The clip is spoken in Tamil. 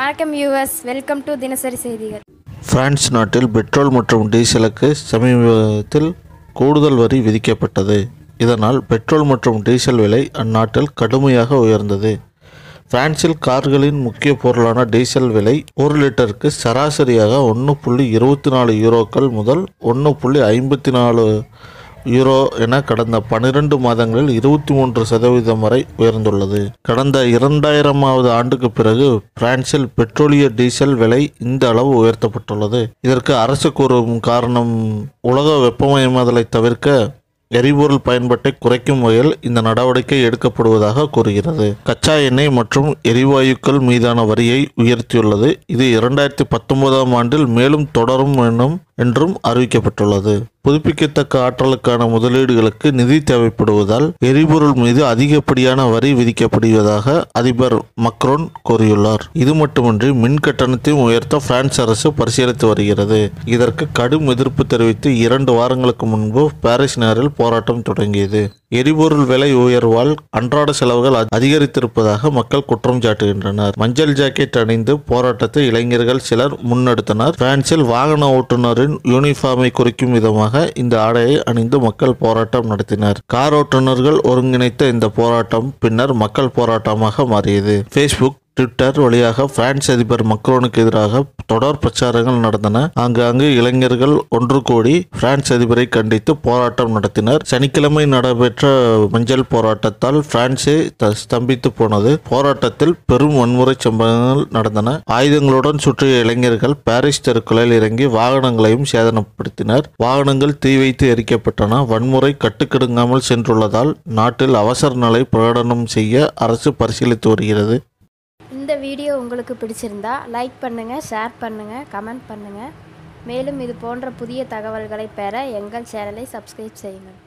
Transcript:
வணக்கம் யூஎஸ் வெல்கம் டு தினசரி செய்திகள் பிரான்ஸ் நாட்டில் பெட்ரோல் மற்றும் டீசலுக்கு சமீபத்தில் கூடுதல் வரி விதிக்கப்பட்டது இதனால் பெட்ரோல் மற்றும் டீசல் விலை அந்நாட்டில் கடுமையாக உயர்ந்தது பிரான்சில் கார்களின் முக்கிய பொருளான டீசல் விலை ஒரு லிட்டருக்கு சராசரியாக ஒன்று புள்ளி இருபத்தி நாலு யூரோக்கள் முதல் ஒன்று புள்ளி ஐம்பத்தி நாலு யூரோ என கடந்த பனிரெண்டு மாதங்களில் இருபத்தி மூன்று சதவீதம் வரை உயர்ந்துள்ளது கடந்த இரண்டாயிரமாவது ஆண்டுக்கு பிறகு பிரான்சில் பெட்ரோலிய டீசல் விலை இந்த அளவு உயர்த்தப்பட்டுள்ளது இதற்கு அரசு கூறும் காரணம் உலக வெப்பமயமாதலை தவிர்க்க எரிபொருள் பயன்பாட்டை குறைக்கும் வகையில் இந்த நடவடிக்கை எடுக்கப்படுவதாக கூறுகிறது கச்சா எண்ணெய் மற்றும் எரிவாயுக்கள் மீதான வரியை உயர்த்தியுள்ளது இது இரண்டாயிரத்தி பத்தொன்பதாம் ஆண்டில் மேலும் தொடரும் எனும் என்றும் அறிவிக்கப்பட்டுள்ளது புதுப்பிக்கத்தக்க ஆற்றலுக்கான முதலீடுகளுக்கு நிதி தேவைப்படுவதால் எரிபொருள் மீது அதிகப்படியான வரி விதிக்கப்படுவதாக அதிபர் மக்ரோன் கூறியுள்ளார் இது மட்டுமின்றி மின் கட்டணத்தையும் உயர்த்த பிரான்ஸ் அரசு பரிசீலித்து வருகிறது இதற்கு கடும் எதிர்ப்பு தெரிவித்து இரண்டு வாரங்களுக்கு முன்பு பாரிஸ் நகரில் போராட்டம் தொடங்கியது எரிபொருள் விலை உயர்வால் அன்றாட செலவுகள் அதிகரித்திருப்பதாக மக்கள் குற்றம் சாட்டுகின்றனர் மஞ்சள் ஜாக்கெட் அணிந்து போராட்டத்தை இளைஞர்கள் சிலர் முன்னெடுத்தனர் பிரான்சில் வாகன ஓட்டுநரின் யூனிஃபார்மை குறிக்கும் விதமாக இந்த ஆடையை அணிந்து மக்கள் போராட்டம் நடத்தினர் கார் ஓட்டுநர்கள் ஒருங்கிணைத்த இந்த போராட்டம் பின்னர் மக்கள் போராட்டமாக மாறியது பேஸ்புக் ட்விட்டர் வழியாக பிரான்ஸ் அதிபர் மக்ரோனுக்கு எதிராக தொடர் பிரச்சாரங்கள் நடந்தன அங்கு இளைஞர்கள் ஒன்று கோடி பிரான்ஸ் அதிபரை கண்டித்து போராட்டம் நடத்தினர் சனிக்கிழமை நடைபெற்ற மஞ்சள் போராட்டத்தால் பிரான்சே ஸ்தம்பித்து போனது போராட்டத்தில் பெரும் வன்முறை சம்பவங்கள் நடந்தன ஆயுதங்களுடன் சுற்றிய இளைஞர்கள் பாரிஸ் தெருக்களில் இறங்கி வாகனங்களையும் சேதனப்படுத்தினர் வாகனங்கள் தீ வைத்து எரிக்கப்பட்டன வன்முறை கட்டுக்கிடுங்காமல் சென்றுள்ளதால் நாட்டில் அவசர நிலை பிரகடனம் செய்ய அரசு பரிசீலித்து வருகிறது இந்த வீடியோ உங்களுக்கு பிடிச்சிருந்தா லைக் பண்ணுங்கள் ஷேர் பண்ணுங்கள் கமெண்ட் பண்ணுங்கள் மேலும் இது போன்ற புதிய தகவல்களை பெற எங்கள் சேனலை சப்ஸ்கிரைப் செய்யுங்கள்